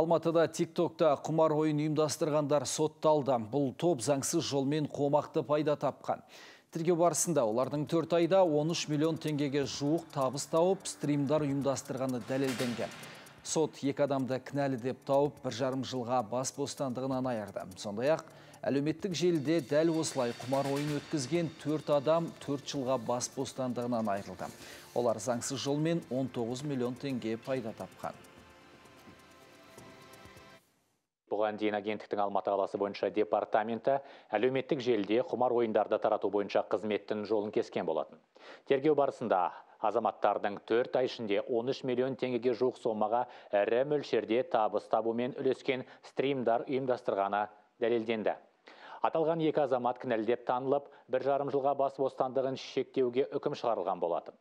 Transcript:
Алматыда ТикТокта құмар ойын ұйымдастырғандар сотталды. Бұл топ заңсыз жолмен қомақты пайда тапқан. Тірге барысында олардың төрт айда 13 миллион теңгеге жуық табыс тауып, стримдар ұйымдастырғаны дәлелденген. Сот екі адамды кінәлі деп тауып, бір жарым жылға бас бостандығынан айырды. Сондай ақ, әлеуметтік желіде дәл осылай құмар ойын өткізген төрт адам төрт жылға бас бостандығынан айырылды. Олар заңсыз жолмен 19 миллион теңге пайда тапқан. Бұған дейін агенттіктің Алматы қаласы бойынша департаменті әлеуметтік желіде құмар ойындарды тарату бойынша қызметтің жолын кескен болатын. Тергеу барысында азаматтардың төрт ай ішінде 13 миллион теңгеге жуық сомаға ірі мөлшерде табыс табумен үлескен стримдар ұйымдастырғаны дәлелденді. Аталған екі азамат кінәлі деп танылып, бір жарым жылға бас бостандығын шектеуге үкім шығарылған болатын.